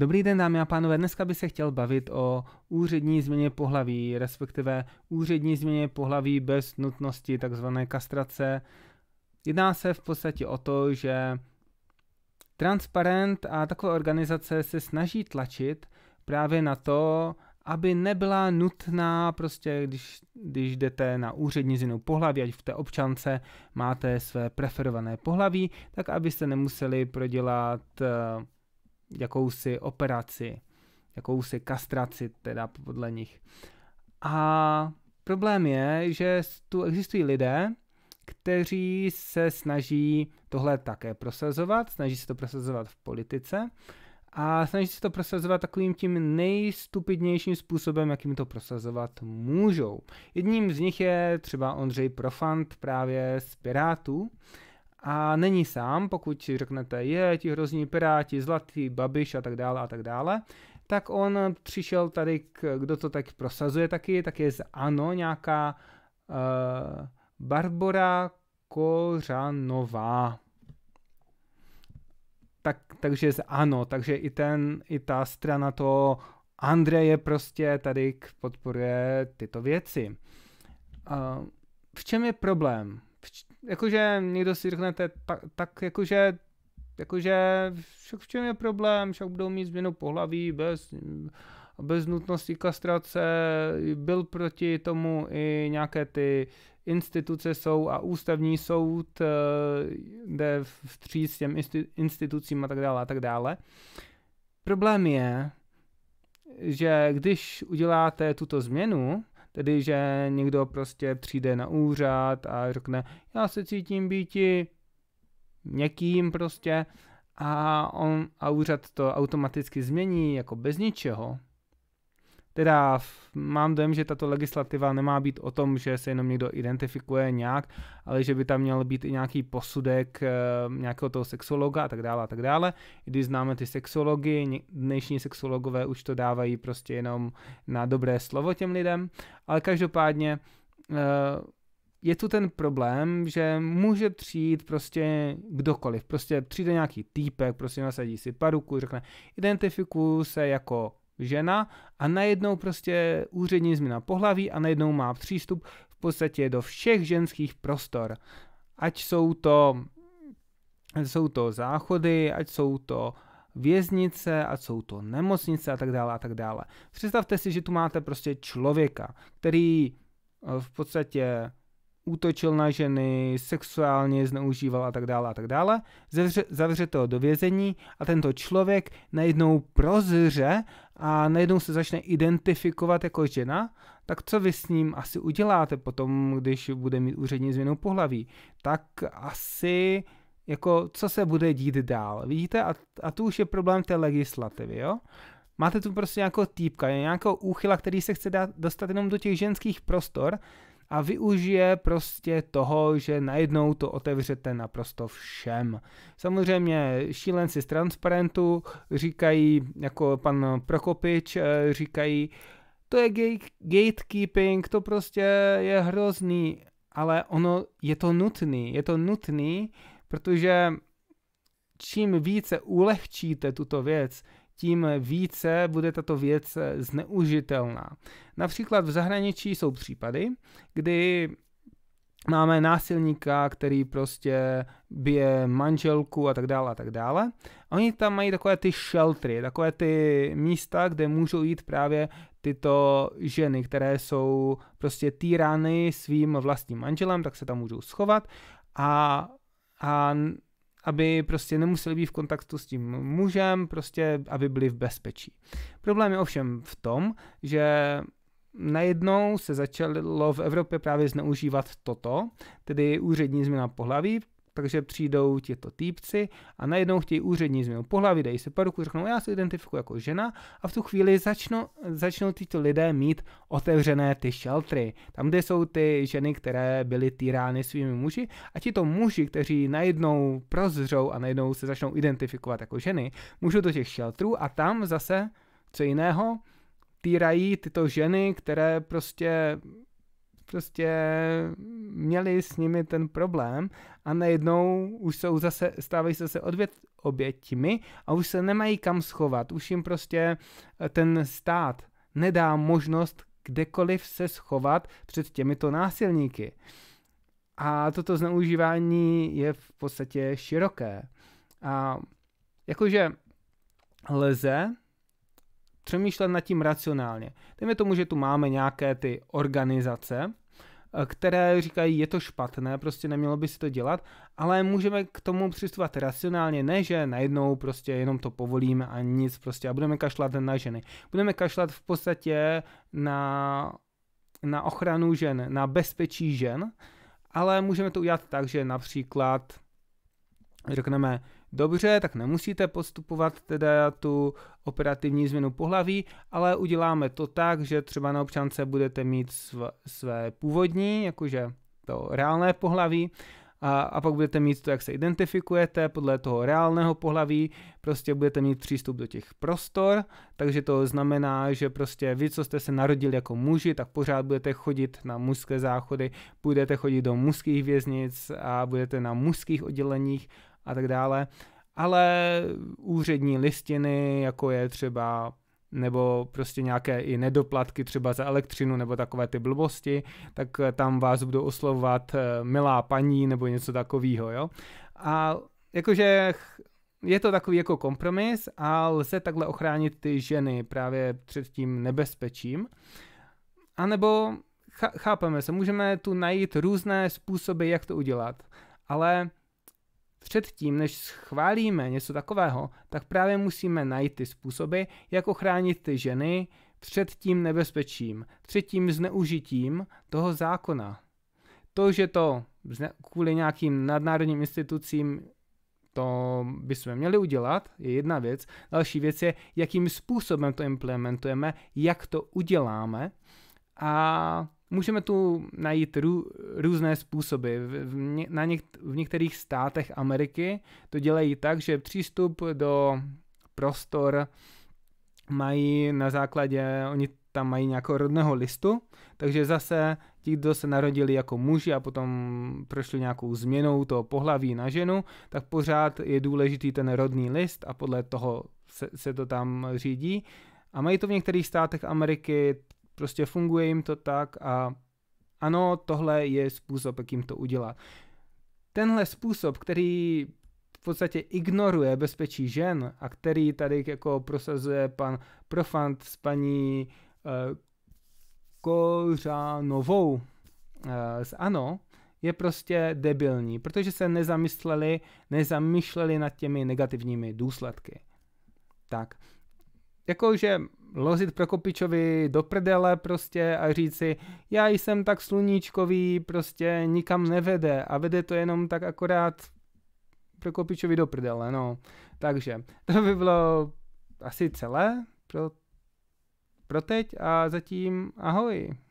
Dobrý den dámy a pánové, dneska bych se chtěl bavit o úřední změně pohlaví, respektive úřední změně pohlaví bez nutnosti tzv. kastrace. Jedná se v podstatě o to, že Transparent a takové organizace se snaží tlačit právě na to, aby nebyla nutná, prostě když, když jdete na úřední změnu pohlaví, ať v té občance máte své preferované pohlaví, tak abyste nemuseli prodělat eh, jakousi operaci, jakousi kastraci teda podle nich. A problém je, že tu existují lidé, kteří se snaží tohle také prosazovat, snaží se to prosazovat v politice a snaží se to prosazovat takovým tím nejstupidnějším způsobem, jakým to prosazovat můžou. Jedním z nich je třeba Ondřej Profant právě z Pirátů, a není sám, pokud si řeknete, je, ti hrozní piráti, zlatý, babiš a tak dále a tak dále, tak on přišel tady, k, kdo to tak prosazuje taky, tak je z ANO nějaká uh, Barbora Kořanová. Tak, takže z ANO, takže i, ten, i ta strana to Andreje prostě tady podporuje tyto věci. Uh, v čem je problém? jakože někdo si řekne, tak, tak jakože jakože však v čem je problém, však budou mít změnu pohlaví bez, bez nutnosti kastrace, byl proti tomu i nějaké ty instituce jsou a ústavní soud eh, jde vstříc s těm institucím a tak dále a tak dále. Problém je, že když uděláte tuto změnu, Tedy, že někdo prostě přijde na úřad a řekne, já se cítím býti někým prostě a, on, a úřad to automaticky změní jako bez ničeho. Teda mám dojem, že tato legislativa nemá být o tom, že se jenom někdo identifikuje nějak, ale že by tam měl být i nějaký posudek eh, nějakého toho sexologa a tak dále a tak dále. I když známe ty sexology, dnešní sexologové už to dávají prostě jenom na dobré slovo těm lidem, ale každopádně eh, je tu ten problém, že může přijít prostě kdokoliv, prostě přijde nějaký týpek, prostě nasadí si paruku, řekne identifikuju se jako žena a najednou prostě úřední změna pohlaví a najednou má přístup v podstatě do všech ženských prostor. Ať jsou to, ať jsou to záchody, ať jsou to věznice, ať jsou to nemocnice a tak dále a tak dále. Představte si, že tu máte prostě člověka, který eh, v podstatě útočil na ženy, sexuálně zneužíval a tak dále a tak dále. Zavře, to do vězení a tento člověk najednou prozře a najednou se začne identifikovat jako žena, tak co vy s ním asi uděláte potom, když bude mít úřední změnu pohlaví? Tak asi jako co se bude dít dál, vidíte? A, a tu už je problém té legislativy, jo? Máte tu prostě nějakou týpka, nějakého úchyla, který se chce dát, dostat jenom do těch ženských prostor, a využije prostě toho, že najednou to otevřete naprosto všem. Samozřejmě šílenci z Transparentu říkají, jako pan Prokopič eh, říkají, to je gatekeeping, to prostě je hrozný, ale ono je to nutný, je to nutný, protože čím více ulehčíte tuto věc, tím více bude tato věc eh, zneužitelná. Například v zahraničí jsou případy, kdy máme násilníka, který prostě bije manželku a tak dále a tak dále. Oni tam mají takové ty sheltery, takové ty místa, kde můžou jít právě tyto ženy, které jsou prostě týrány svým vlastním manželem, tak se tam můžou schovat a, a aby prostě nemuseli být v kontaktu s tím mužem, prostě aby byli v bezpečí. Problém je ovšem v tom, že najednou se začalo v Evropě právě zneužívat toto, tedy úřední změna pohlaví, takže přijdou těto týpci a najednou chtějí úřední změnu pohlaví, dají se paruku, řeknou, já se identifikuji jako žena a v tu chvíli začnou, začnou tyto lidé mít otevřené ty šeltry, tam, kde jsou ty ženy, které byly týrány svými muži a ti to muži, kteří najednou prozřou a najednou se začnou identifikovat jako ženy, můžou do těch šeltrů a tam zase, co jiného, týrají tyto ženy, které prostě prostě měli s nimi ten problém a najednou už jsou zase, stávají se zase odvět, oběťmi a už se nemají kam schovat. Už jim prostě eh, ten stát nedá možnost kdekoliv se schovat před těmito násilníky. A toto zneužívání je v podstatě široké. A jakože lze přemýšlet nad tím racionálně. Dejme tomu, že tu máme nějaké ty organizace, eh, které říkají, je to špatné, prostě nemělo by se to dělat, ale můžeme k tomu přistupovat racionálně, ne že najednou prostě jenom to povolíme a nic prostě a budeme kašlat na ženy. Budeme kašlat v podstatě na, na ochranu žen, na bezpečí žen, ale můžeme to udělat tak, že například řekneme, Dobře, tak nemusíte postupovat teda tu operativní změnu pohlaví, ale uděláme to tak, že třeba na občance budete mít sv- své původní, jakože to reálné pohlaví, a, a pak budete mít to, jak se identifikujete podle toho reálného pohlaví, prostě budete mít přístup do těch prostor, takže to znamená, že prostě vy, co jste se narodili jako muži, tak pořád budete chodit na mužské záchody, budete chodit do mužských věznic a budete na mužských odděleních a tak dále, ale úřední listiny, jako je třeba nebo prostě nějaké i nedoplatky třeba za elektřinu nebo takové ty blbosti, tak tam vás budou oslovovat eh, milá paní nebo něco takového, jo. A jakože je to takový jako kompromis a lze takhle ochránit ty ženy právě před tím nebezpečím. A nebo chápeme se, můžeme tu najít různé způsoby, jak to udělat, ale Předtím, než schválíme něco takového, tak právě musíme najít ty způsoby, jak ochránit ty ženy před tím nebezpečím, před tím zneužitím toho zákona. To, že to kvůli nějakým nadnárodním institucím to bychom měli udělat, je jedna věc. Další věc je, jakým způsobem to implementujeme, jak to uděláme a Můžeme tu najít rů, různé způsoby. V, v, na něk, v některých státech Ameriky to dělají tak, že přístup do prostor mají na základě, oni tam mají nějakého rodného listu, takže zase ti, kdo se narodili jako muži a potom prošli nějakou změnou toho pohlaví na ženu, tak pořád je důležitý ten rodný list a podle toho se, se to tam řídí. A mají to v některých státech Ameriky Prostě funguje jim to tak a ano, tohle je způsob, jak jim to udělat. Tenhle způsob, který v podstatě ignoruje bezpečí žen a který tady jako prosazuje pan Profant s paní uh, Kořánovou uh, z ANO, je prostě debilní, protože se nezamysleli, nezamýšleli nad těmi negativními důsledky. Tak, jakože lozit Prokopičovi do prdele prostě a říci, já jsem tak sluníčkový, prostě nikam nevede a vede to jenom tak akorát Prokopičovi do prdele, no. Takže to by bylo asi celé pro, pro teď a zatím ahoj.